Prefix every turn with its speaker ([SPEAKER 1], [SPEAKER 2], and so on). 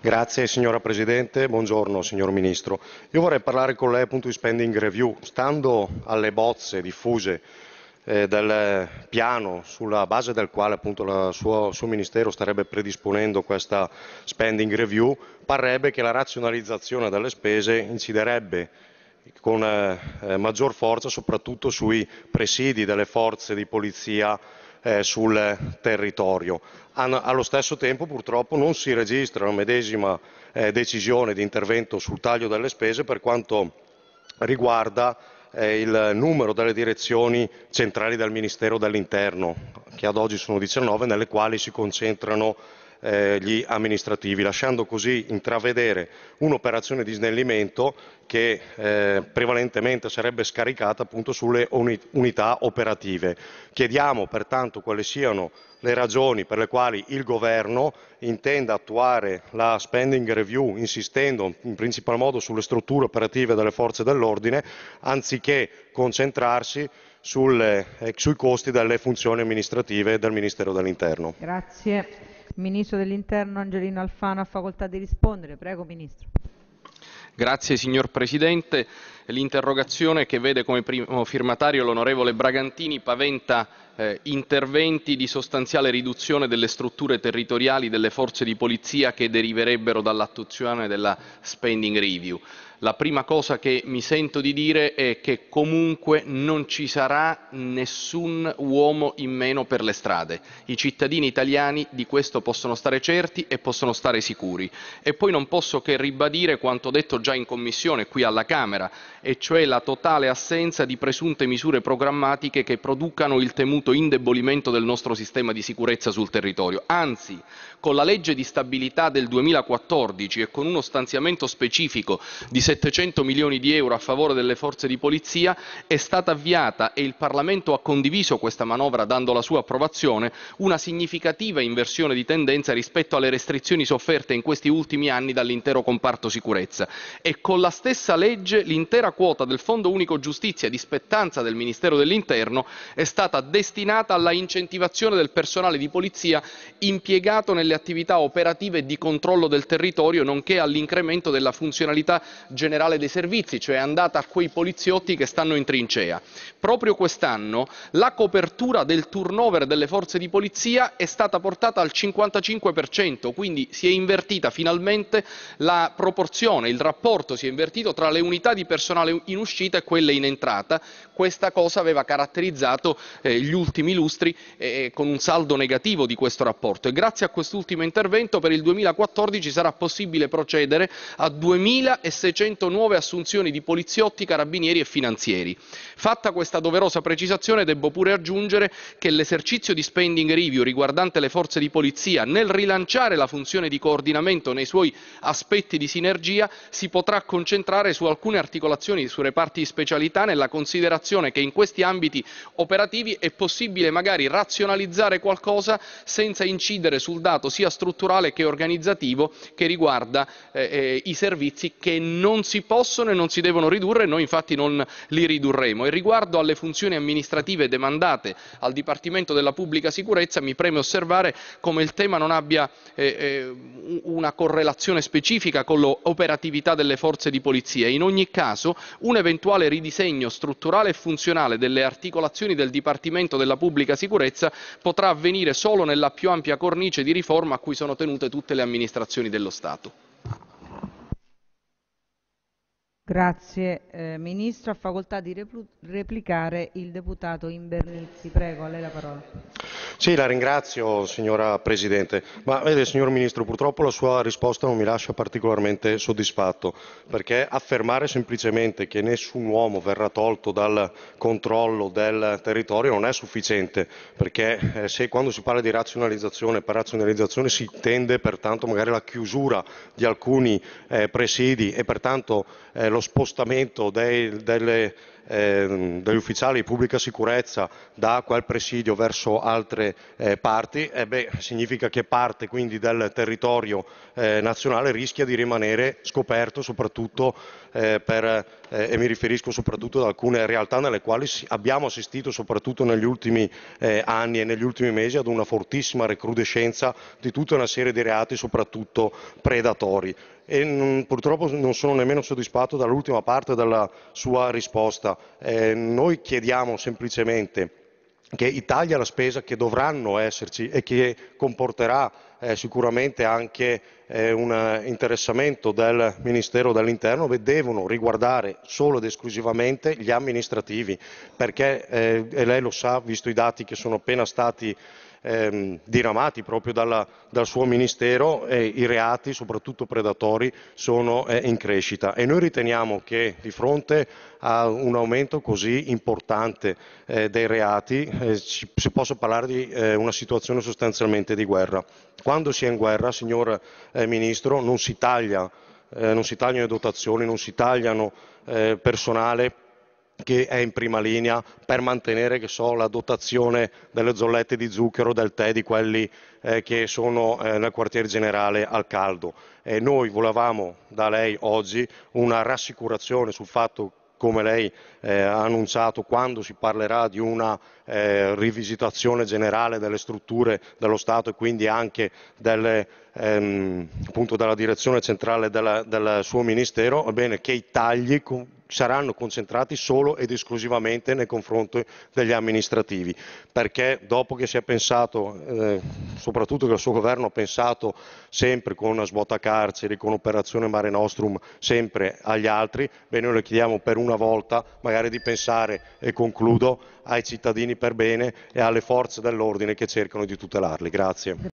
[SPEAKER 1] Grazie signora Presidente, buongiorno signor Ministro. Io vorrei parlare con lei appunto di spending review. Stando alle bozze diffuse eh, del piano sulla base del quale appunto il suo, suo Ministero starebbe predisponendo questa spending review, parrebbe che la razionalizzazione delle spese inciderebbe con eh, maggior forza soprattutto sui presidi delle forze di polizia eh, sul territorio. Allo stesso tempo purtroppo non si registra la medesima eh, decisione di intervento sul taglio delle spese per quanto riguarda eh, il numero delle direzioni centrali del Ministero dell'Interno, che ad oggi sono 19, nelle quali si concentrano eh, gli amministrativi, lasciando così intravedere un'operazione di snellimento che eh, prevalentemente sarebbe scaricata appunto sulle unità operative. Chiediamo pertanto quali siano le ragioni per le quali il governo intenda attuare la spending review insistendo in principal modo sulle strutture operative delle forze dell'ordine anziché concentrarsi sul, eh, sui costi delle funzioni amministrative del Ministero dell'Interno. Grazie. Ministro dell'Interno Angelino Alfano ha facoltà di rispondere. Prego Ministro.
[SPEAKER 2] Grazie signor Presidente. L'interrogazione che vede come primo firmatario l'onorevole Bragantini paventa eh, interventi di sostanziale riduzione delle strutture territoriali delle forze di polizia che deriverebbero dall'attuazione della spending review la prima cosa che mi sento di dire è che comunque non ci sarà nessun uomo in meno per le strade. I cittadini italiani di questo possono stare certi e possono stare sicuri. E poi non posso che ribadire quanto detto già in commissione qui alla Camera, e cioè la totale assenza di presunte misure programmatiche che producano il temuto indebolimento del nostro sistema di sicurezza sul territorio. Anzi, con la legge di stabilità del 2014 e con uno stanziamento specifico di 700 milioni di euro a favore delle forze di polizia è stata avviata e il Parlamento ha condiviso questa manovra dando la sua approvazione una significativa inversione di tendenza rispetto alle restrizioni sofferte in questi ultimi anni dall'intero comparto sicurezza e con la stessa legge l'intera quota del Fondo Unico Giustizia di spettanza del Ministero dell'Interno è stata destinata alla incentivazione del personale di polizia impiegato nelle attività operative di controllo del territorio nonché all'incremento della funzionalità generale dei servizi, cioè andata a quei poliziotti che stanno in trincea. Proprio quest'anno la copertura del turnover delle forze di polizia è stata portata al 55%, quindi si è invertita finalmente la proporzione, il rapporto si è invertito tra le unità di personale in uscita e quelle in entrata. Questa cosa aveva caratterizzato eh, gli ultimi lustri eh, eh con un saldo negativo di questo rapporto e grazie a quest'ultimo intervento per il 2014 sarà possibile procedere a 2600 200 nuove assunzioni di poliziotti, carabinieri e finanzieri. Fatta questa doverosa precisazione, debbo pure aggiungere che l'esercizio di spending review riguardante le forze di polizia, nel rilanciare la funzione di coordinamento nei suoi aspetti di sinergia, si potrà concentrare su alcune articolazioni su reparti di specialità nella considerazione che in questi ambiti operativi è possibile magari razionalizzare qualcosa senza incidere sul dato sia strutturale che organizzativo che riguarda eh, eh i servizi che non non si possono e non si devono ridurre, noi infatti non li ridurremo. E riguardo alle funzioni amministrative demandate al Dipartimento della Pubblica Sicurezza, mi preme osservare come il tema non abbia eh, eh, una correlazione specifica con l'operatività delle forze di polizia. In ogni caso, un eventuale ridisegno strutturale e funzionale delle articolazioni del Dipartimento della Pubblica Sicurezza potrà avvenire solo nella più ampia cornice di riforma a cui sono tenute tutte le amministrazioni dello Stato.
[SPEAKER 1] Grazie eh, Ministro. Ha facoltà di replicare il deputato Invernizzi. Prego, a lei la parola. Sì, la ringrazio signora Presidente, ma vede signor Ministro purtroppo la sua risposta non mi lascia particolarmente soddisfatto perché affermare semplicemente che nessun uomo verrà tolto dal controllo del territorio non è sufficiente perché eh, se quando si parla di razionalizzazione per razionalizzazione si intende pertanto magari la chiusura di alcuni eh, presidi e pertanto eh, lo spostamento dei, delle eh, degli ufficiali di pubblica sicurezza da quel presidio verso altre eh, parti, eh beh, significa che parte quindi del territorio eh, nazionale rischia di rimanere scoperto soprattutto eh, per, eh, e mi riferisco soprattutto ad alcune realtà nelle quali abbiamo assistito soprattutto negli ultimi anni e negli ultimi mesi ad una fortissima recrudescenza di tutta una serie di reati soprattutto predatori e non, purtroppo non sono nemmeno soddisfatto dall'ultima parte della sua risposta. Eh, noi chiediamo semplicemente che i tagli alla spesa che dovranno esserci e che comporterà eh, sicuramente anche eh, un interessamento del Ministero dell'Interno devono riguardare solo ed esclusivamente gli amministrativi perché, eh, e lei lo sa visto i dati che sono appena stati ehm, diramati proprio dalla, dal suo Ministero e i reati, soprattutto predatori, sono eh, in crescita. E noi riteniamo che di fronte a un aumento così importante eh, dei reati ci, eh, si possa parlare di eh, una situazione sostanzialmente di guerra. Quando si è in guerra, signor eh, Ministro, non si, taglia, non si tagliano le dotazioni, non si tagliano personale che è in prima linea per mantenere so, la dotazione delle zollette di zucchero, del tè, di quelli eh, che sono eh, nel quartier generale al caldo. E noi volevamo da lei oggi una rassicurazione sul fatto che come lei eh, ha annunciato, quando si parlerà di una eh, rivisitazione generale delle strutture dello Stato e quindi anche delle, ehm, della direzione centrale del suo Ministero, bene, che i tagli saranno concentrati solo ed esclusivamente nei confronti degli amministrativi, perché dopo che si è pensato, eh, soprattutto che il suo governo ha pensato sempre con svuota carceri, con operazione Mare Nostrum, sempre agli altri, beh noi le chiediamo per una volta magari di pensare, e concludo, ai cittadini per bene e alle forze dell'ordine che cercano di tutelarli. Grazie.